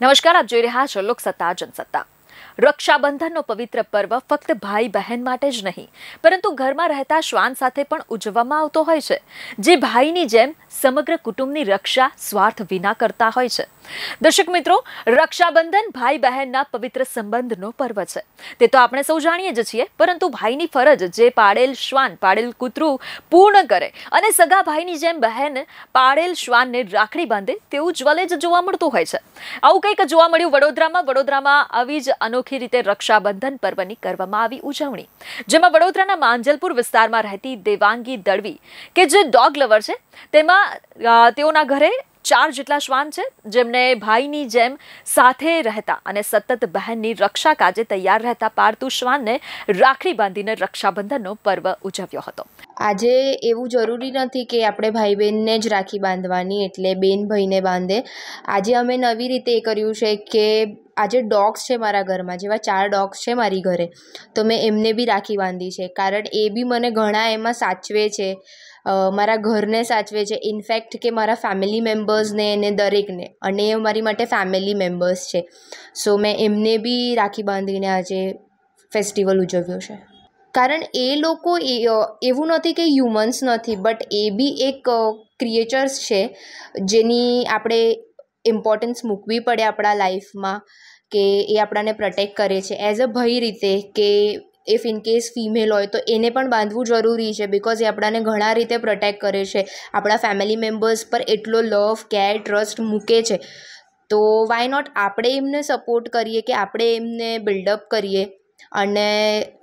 નમસ્કાર આપ જોઈ રહ્યા છો લોકસત્તા જનસત્તા રક્ષાબંધનનો પવિત્ર પર્વ ફક્ત ભાઈ બહેન માટે જ નહીં પરંતુ ઘરમાં રહેતા શ્વાન સાથે પણ ઉજવવામાં આવતો હોય છે જે ભાઈની જેમ સમગ્ર કુટુંબની રક્ષા સ્વાર્થ વિના કરતા હોય છે દર્શક મિત્રો રક્ષાબંધન ભાઈ બહેનના પવિત્ર સંબંધનો પર્વ છે તે તો આપણે સૌ જાણીએ જ છીએ પરંતુ ભાઈની ફરજ જે પાડેલ શ્વાન પાડેલ કૂતરું પૂર્ણ કરે અને સગા ભાઈની જેમ બહેન પાડેલ શ્વાનને રાખડી બાંધે તેવું જ્વલે જ જોવા મળતું હોય છે આવું કંઈક જોવા મળ્યું વડોદરામાં વડોદરામાં આવી જ અનોખી રીતે રક્ષાબંધન પર્વની કરવામાં આવી ઉજવણી જેમાં વડોદરાના માંજલપુર વિસ્તારમાં રહેતી દેવાંગી દળવી કે જે ડોગ લવર છે તેમાં તેઓના ઘરે ચાર જેટલા શ્વાન છે જેમને ભાઈની જેમ સાથે રહેતા અને સતત બહેનની રક્ષા કાજે તૈયાર રહેતા પારતું શ્વાનને રાખડી બાંધીને રક્ષાબંધનનો પર્વ ઉજવ્યો હતો આજે એવું જરૂરી નથી કે આપણે ભાઈ બહેનને જ રાખી બાંધવાની એટલે બેન ભાઈને બાંધે આજે અમે નવી રીતે એ કર્યું છે કે આજે ડોગ્સ છે મારા ઘરમાં જેવા ચાર ડોગ્સ છે મારી ઘરે તો મેં એમને બી રાખી બાંધી છે કારણ એ બી મને ઘણા એમાં સાચવે છે મારા ઘરને સાચવે છે ઇનફેક્ટ કે મારા ફેમિલી મેમ્બર્સને એને દરેકને અને એ મારી માટે ફેમિલી મેમ્બર્સ છે સો મેં એમને બી રાખી બાંધીને આજે ફેસ્ટિવલ ઉજવ્યો છે કારણ એ લોકો એ એવું નથી કે હ્યુમન્સ નથી બટ એ બી એક ક્રિએચર્સ છે જેની આપણે ઇમ્પોર્ટન્સ મૂકવી પડે આપણા લાઈફમાં કે એ આપણાને પ્રોટેક્ટ કરે છે એઝ અ ભય રીતે કે ઇફ ઇનકેસ ફિમેલ હોય તો એને પણ બાંધવું જરૂરી છે બિકોઝ એ આપણાને ઘણા રીતે પ્રોટેક્ટ કરે છે આપણા ફેમિલી મેમ્બર્સ પર એટલો લવ કેર ટ્રસ્ટ મૂકે છે તો વાય નોટ આપણે એમને સપોર્ટ કરીએ કે આપણે એમને બિલ્ડઅપ કરીએ અને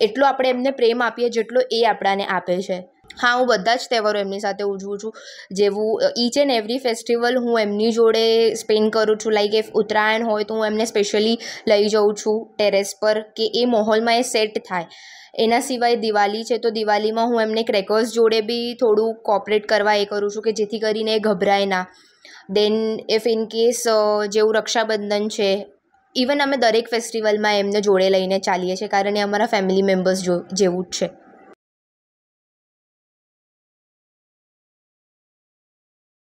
એટલો આપણે એમને પ્રેમ આપીએ જેટલો એ આપણાને આપે છે હા હું બધા જ તહેવારો એમની સાથે ઉજવું છું જેવું ઈચ એન્ડ એવરી ફેસ્ટિવલ હું એમની જોડે સ્પેન્ડ કરું છું લાઈક ઇફ ઉત્તરાયણ હોય તો હું એમને સ્પેશિયલી લઈ જાઉં છું ટેરેસ પર કે એ માહોલમાં એ સેટ થાય એના સિવાય દિવાળી છે તો દિવાળીમાં હું એમને ક્રેકર્સ જોડે બી થોડું કોપરેટ કરવા એ કરું છું કે જેથી કરીને એ ગભરાય ના દેન ઇફ ઇન કેસ જેવું રક્ષાબંધન છે ઇવન અમે દરેક ફેસ્ટિવલમાં એમને જોડે લઈને ચાલીએ છીએ કારણ એ અમારા ફેમિલી મેમ્બર્સ જેવું જ છે